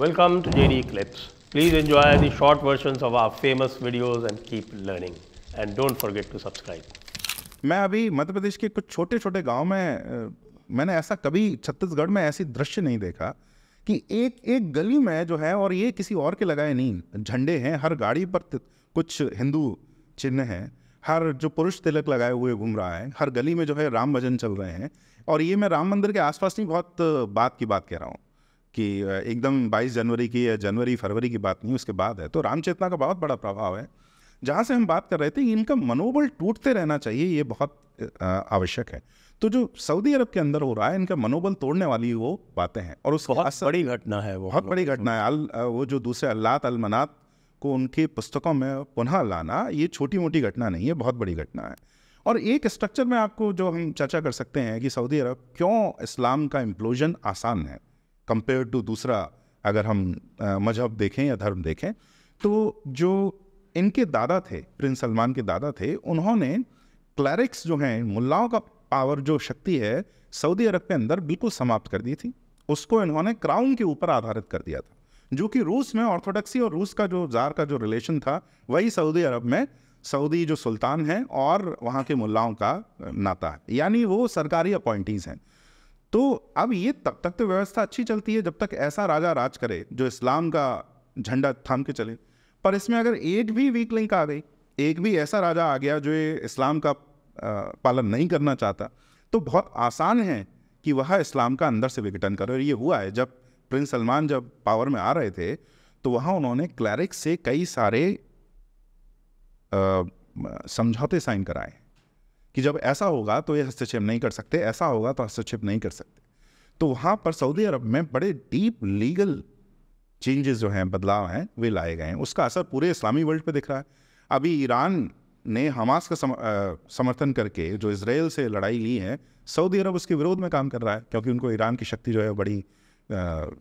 welcome to JD Clips. Please enjoy the short versions of our famous videos and keep learning. And don't forget to subscribe. मैं अभी मध्य प्रदेश के कुछ छोटे छोटे गांव में मैंने ऐसा कभी छत्तीसगढ़ में ऐसी दृश्य नहीं देखा कि एक एक गली में जो है और ये किसी और के लगाए नहीं झंडे हैं हर गाड़ी पर कुछ हिंदू चिन्ह हैं हर जो पुरुष तिलक लगाए हुए घूम रहा है हर गली में जो है राम भजन चल रहे हैं और ये मैं राम मंदिर के आसपास नहीं बहुत बात की बात कह रहा हूँ कि एकदम 22 जनवरी की या जनवरी फरवरी की बात नहीं उसके बाद है तो राम चेतना का बहुत बड़ा प्रभाव है जहाँ से हम बात कर रहे थे इनका मनोबल टूटते रहना चाहिए ये बहुत आवश्यक है तो जो सऊदी अरब के अंदर हो रहा है इनका मनोबल तोड़ने वाली वो बातें हैं और उस बहुत असर, बड़ी घटना है वो बहुत बड़ी घटना है अल वो जो दूसरे अल्लात अलमनात को उनकी पुस्तकों में पुनः लाना ये छोटी मोटी घटना नहीं है बहुत बड़ी घटना है और एक स्ट्रक्चर में आपको जो हम चर्चा कर सकते हैं कि सऊदी अरब क्यों इस्लाम का इम्प्लोजन आसान है कंपेयर टू दूसरा अगर हम मजहब देखें या धर्म देखें तो जो इनके दादा थे प्रिंस सलमान के दादा थे उन्होंने क्लैरिक्स जो हैं मुल्लाओं का पावर जो शक्ति है सऊदी अरब के अंदर बिल्कुल समाप्त कर दी थी उसको इन्होंने क्राउन के ऊपर आधारित कर दिया था जो कि रूस में ऑर्थोडॉक्सी और रूस का जो जार का जो रिलेशन था वही सऊदी अरब में सऊदी जो सुल्तान हैं और वहाँ के मुल्लाओं का नाता है यानी वो सरकारी अपॉइंटीज़ हैं तो अब ये तब तक तो व्यवस्था अच्छी चलती है जब तक ऐसा राजा राज करे जो इस्लाम का झंडा थाम के चले पर इसमें अगर एक भी वीक लिंक आ गई एक भी ऐसा राजा आ गया जो इस्लाम का पालन नहीं करना चाहता तो बहुत आसान है कि वह इस्लाम का अंदर से विघटन करे और ये हुआ है जब प्रिंस सलमान जब पावर में आ रहे थे तो वहाँ उन्होंने क्लैरिक से कई सारे समझौते साइन कराए कि जब ऐसा होगा तो ये हस्तक्षेप नहीं कर सकते ऐसा होगा तो हस्तक्षेप नहीं कर सकते तो वहाँ पर सऊदी अरब में बड़े डीप लीगल चेंजेस जो हैं बदलाव हैं वे लाए गए हैं उसका असर पूरे इस्लामी वर्ल्ड पे दिख रहा है अभी ईरान ने हमास का समर्थन करके जो इसराइल से लड़ाई ली है सऊदी अरब उसके विरोध में काम कर रहा है क्योंकि उनको ईरान की शक्ति जो है बड़ी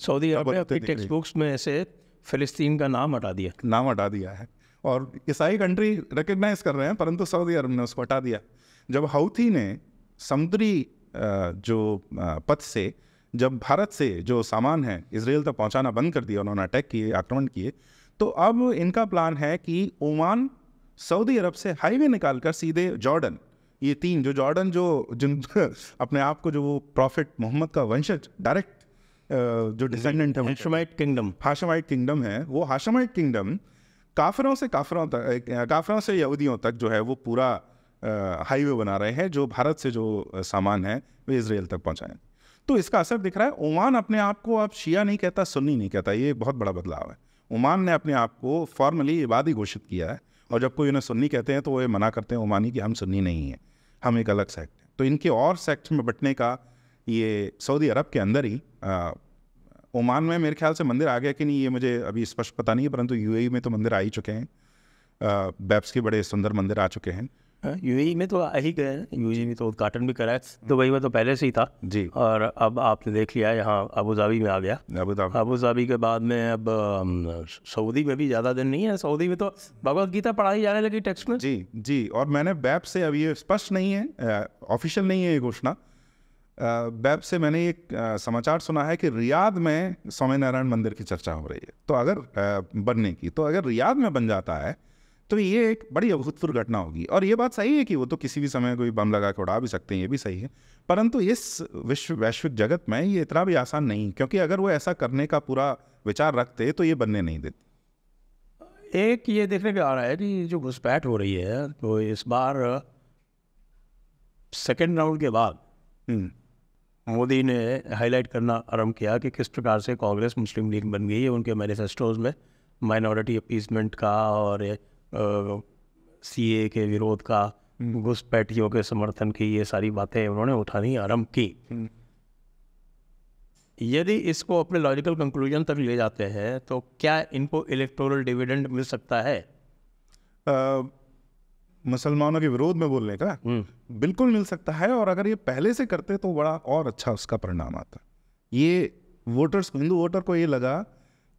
सऊदी अरब ने टेक्स्ट बुक्स में से फिलिस्तीन का नाम हटा दिया नाम हटा दिया है और ईसाई कंट्री रिकग्नाइज कर रहे हैं परंतु सऊदी अरब ने उसको हटा दिया जब हाउथी ने समुद्री जो पथ से जब भारत से जो सामान है इसराइल तक पहुंचाना बंद कर दिया उन्होंने अटैक किए आक्रमण किए तो अब इनका प्लान है कि ओमान सऊदी अरब से हाईवे निकालकर सीधे जॉर्डन ये तीन जो जॉर्डन जो जिन अपने आप को जो वो प्रॉफिट मोहम्मद का वंशज डायरेक्ट जो डिसेंडेंट है हाशमाइट किंगडम हाशमाइट किंगडम है वो हाशमाइट किंगडम काफरों से काफरों तक काफरों से यहूदियों तक जो है वो पूरा हाईवे बना रहे हैं जो भारत से जो सामान है वे इसराइल तक पहुँचाएँ तो इसका असर दिख रहा है ओमान अपने आप को अब शिया नहीं कहता सुन्नी नहीं कहता ये बहुत बड़ा बदलाव है ओमान ने अपने आप को फॉर्मली इबादी घोषित किया है और जब कोई उन्हें सुन्नी कहते हैं तो वो ये मना करते हैं ओमानी कि हम सुन्नी नहीं हैं हम एक अलग सेक्ट हैं तो इनके और सेक्ट में बटने का ये सऊदी अरब के अंदर ही ओमान में मेरे ख्याल से मंदिर आ गया कि नहीं ये मुझे अभी स्पष्ट पता नहीं है परंतु यू e में तो मंदिर आ ही चुके हैं बैप्स के बड़े सुंदर मंदिर आ चुके हैं हाँ, यूएई में तो आ ही गए यूएई में तो उद्घाटन भी करा है तो वही में मतलब तो पहले से ही था जी और अब आपने देख लिया यहाँ अबू धाबी में आ गया अबू धाबी के बाद में अब सऊदी में भी ज़्यादा दिन नहीं है सऊदी में तो भगवत गीता पढ़ाई जाने लगी टेक्स्ट में जी जी और मैंने बैब से अब ये स्पष्ट नहीं है ऑफिशियल नहीं है ये घोषणा बैब से मैंने एक समाचार सुना है कि रियाद में स्वामीनारायण मंदिर की चर्चा हो रही है तो अगर बनने की तो अगर रियाद में बन जाता है तो ये एक बड़ी अभूतपूर्व घटना होगी और ये बात सही है कि वो तो किसी भी समय कोई बम लगा के उड़ा भी सकते हैं ये भी सही है परंतु इस विश्व वैश्विक जगत में ये इतना भी आसान नहीं क्योंकि अगर वो ऐसा करने का पूरा विचार रखते तो ये बनने नहीं देते एक ये देखने का आ रहा है कि जो घुसपैठ हो रही है तो इस बार सेकेंड राउंड के बाद हम्म। मोदी ने हाईलाइट करना आरम्भ किया कि किस प्रकार से कांग्रेस मुस्लिम लीग बन गई है उनके मैनिफेस्टोज में माइनॉरिटी अपीसमेंट का और सी ए के विरोध का घुसपैठियों के समर्थन की ये सारी बातें उन्होंने उठानी आरंभ की हम्म। यदि इसको अपने लॉजिकल कंक्लूजन तक ले जाते हैं तो क्या इनको इलेक्टोरल डिविडेंड मिल सकता है मुसलमानों के विरोध में बोलने का हम्म। बिल्कुल मिल सकता है और अगर ये पहले से करते तो बड़ा और अच्छा उसका परिणाम आता ये वोटर्स हिंदू वोटर को ये लगा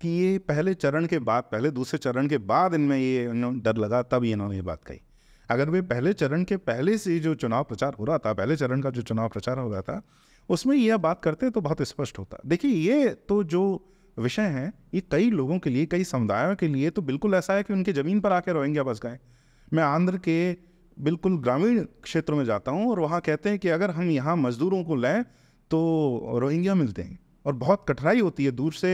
कि ये पहले चरण के बाद पहले दूसरे चरण के बाद इनमें ये डर लगा तब ये इन्होंने ये बात कही अगर वे पहले चरण के पहले से जो चुनाव प्रचार हो रहा था पहले चरण का जो चुनाव प्रचार हो रहा था उसमें यह बात करते तो बहुत स्पष्ट होता देखिए ये तो जो विषय हैं ये कई लोगों के लिए कई समुदायों के लिए तो बिल्कुल ऐसा है कि उनके ज़मीन पर आकर रोहिंग्या बस गए मैं आंध्र के बिल्कुल ग्रामीण क्षेत्रों में जाता हूँ और वहाँ कहते हैं कि अगर हम यहाँ मजदूरों को लें तो रोहिंग्या मिलते हैं और बहुत कठिनाई होती है दूर से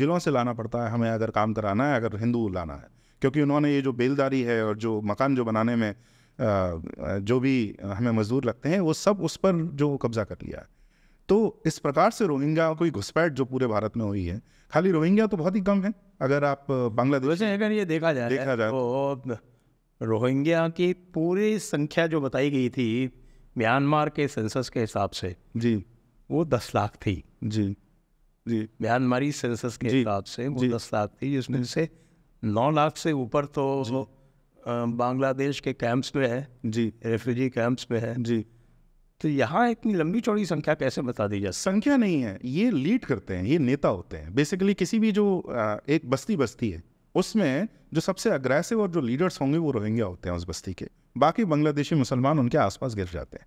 जिलों से लाना पड़ता है हमें अगर काम कराना है अगर हिंदू लाना है क्योंकि उन्होंने ये जो बेलदारी है और जो मकान जो बनाने में जो भी हमें मजदूर लगते हैं वो सब उस पर जो कब्जा कर लिया है तो इस प्रकार से रोहिंग्या कोई घुसपैठ जो पूरे भारत में हुई है खाली रोहिंग्या तो बहुत ही कम है अगर आप बांग्लादेश अगर ये देखा जाए देखा जाए तो, तो रोहिंग्या की पूरी संख्या जो बताई गई थी म्यांमार के सेंसस के हिसाब से जी वो दस लाख थी जी म्यांमारी सेंसस के हिसाब से वो दस लाख थी जिसमें से नौ लाख से ऊपर तो बांग्लादेश के कैंप्स में है जी रेफ्यूजी कैंप्स में है जी तो यहाँ इतनी लंबी चौड़ी संख्या कैसे बता दी जाए संख्या नहीं है ये लीड करते हैं ये नेता होते हैं बेसिकली किसी भी जो एक बस्ती बस्ती है उसमें जो सबसे अग्रेसिव और जो लीडर्स होंगे वो रोहिंग्या होते हैं उस बस्ती के बाकी बांग्लादेशी मुसलमान उनके आसपास गिर जाते हैं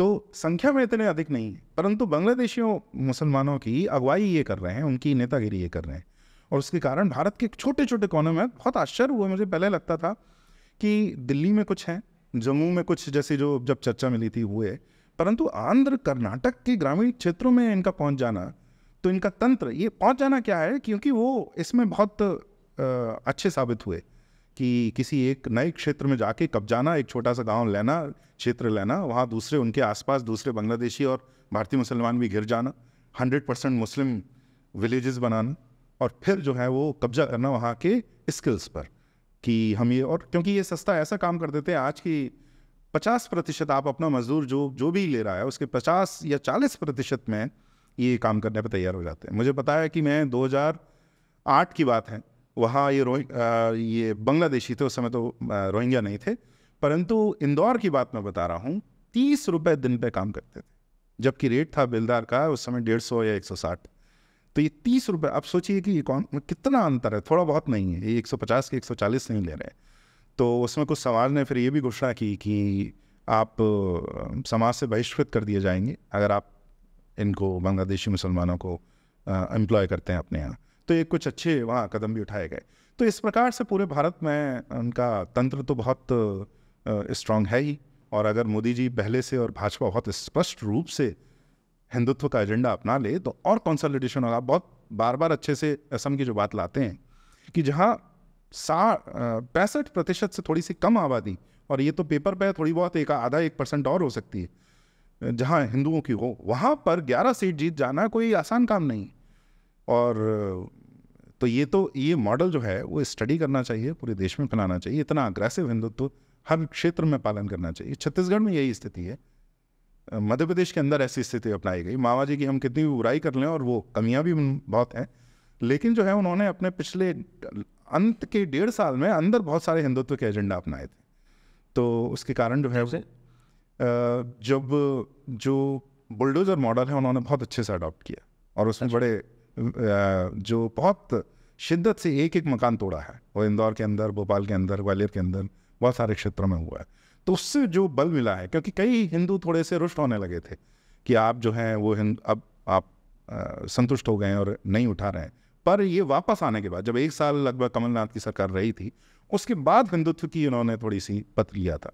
तो संख्या में इतने अधिक नहीं है परंतु बांग्लादेशियों मुसलमानों की अगुवाई ये कर रहे हैं उनकी नेतागिरी ये कर रहे हैं और उसके कारण भारत के छोटे छोटे कोनों में बहुत आश्चर्य हुआ मुझे पहले लगता था कि दिल्ली में कुछ है जम्मू में कुछ जैसे जो जब चर्चा मिली थी हुए परंतु आंध्र कर्नाटक के ग्रामीण क्षेत्रों में इनका पहुंच जाना तो इनका तंत्र ये पहुंच जाना क्या है क्योंकि वो इसमें बहुत अच्छे साबित हुए कि किसी एक नए क्षेत्र में जाके कब्जाना एक छोटा सा गांव लेना क्षेत्र लेना वहाँ दूसरे उनके आसपास दूसरे बांग्लादेशी और भारतीय मुसलमान भी घिर जाना हंड्रेड परसेंट मुस्लिम विलेजेस बनाना और फिर जो है वो कब्जा करना वहाँ के स्किल्स पर कि हम ये और क्योंकि ये सस्ता ऐसा काम कर देते हैं आज की पचास प्रतिशत आप अपना मजदूर जो जो भी ले रहा है उसके पचास या चालीस प्रतिशत में ये काम करने पर तैयार हो जाते हैं मुझे पता है कि मैं 2008 की बात है वहाँ ये रोह ये बांग्लादेशी थे उस समय तो रोहिंग्या नहीं थे परंतु इंदौर की बात मैं बता रहा हूँ तीस रुपये दिन पे काम करते थे जबकि रेट था बिलदार का उस समय डेढ़ सौ या एक सौ साठ तो ये तीस रुपये आप सोचिए कि कौन कितना अंतर है थोड़ा बहुत नहीं है ये एक सौ पचास के एक सौ चालीस नहीं ले रहे तो उसमें कुछ समाज ने फिर ये भी घोषणा की कि आप समाज से बहिष्कृत कर दिए जाएंगे अगर आप इनको बांग्लादेशी मुसलमानों को एम्प्लॉय करते हैं अपने यहाँ तो ये कुछ अच्छे वहाँ कदम भी उठाए गए तो इस प्रकार से पूरे भारत में उनका तंत्र तो बहुत स्ट्रांग है ही और अगर मोदी जी पहले से और भाजपा बहुत स्पष्ट रूप से हिंदुत्व का एजेंडा अपना ले तो और कंसोलिडेशन होगा बहुत बार बार अच्छे से असम की जो बात लाते हैं कि जहाँ सा पैंसठ प्रतिशत से थोड़ी सी कम आबादी और ये तो पेपर पे थोड़ी बहुत एक आधा एक परसेंट और हो सकती है जहाँ हिंदुओं की हो वहाँ पर ग्यारह सीट जीत जाना कोई आसान काम नहीं है और तो ये तो ये मॉडल जो है वो स्टडी करना चाहिए पूरे देश में फैलाना चाहिए इतना अग्रेसिव हिंदुत्व तो हर क्षेत्र में पालन करना चाहिए छत्तीसगढ़ में यही स्थिति है मध्य प्रदेश के अंदर ऐसी स्थिति अपनाई गई मावा जी की हम कितनी भी बुराई कर लें और वो कमियाँ भी बहुत हैं लेकिन जो है उन्होंने अपने पिछले अंत के डेढ़ साल में अंदर बहुत सारे हिंदुत्व के एजेंडा अपनाए थे तो उसके कारण जो है उसे जब जो बुलडोजर मॉडल है उन्होंने बहुत अच्छे से अडॉप्ट किया और उसमें अच्छा। बड़े जो बहुत शिद्दत से एक एक मकान तोड़ा है वो इंदौर के अंदर भोपाल के अंदर ग्वालियर के अंदर बहुत सारे क्षेत्रों में हुआ है तो उससे जो बल मिला है क्योंकि कई हिंदू थोड़े से रुष्ट होने लगे थे कि आप जो हैं वो अब आप संतुष्ट हो गए हैं और नहीं उठा रहे हैं पर ये वापस आने के बाद जब एक साल लगभग कमलनाथ की सरकार रही थी उसके बाद हिंदुत्व की उन्होंने थोड़ी सी पत लिया था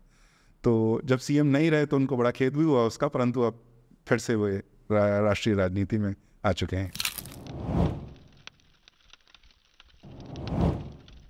तो जब सीएम नहीं रहे तो उनको बड़ा खेद भी हुआ उसका परंतु अब फिर से वे राष्ट्रीय राजनीति में आ चुके हैं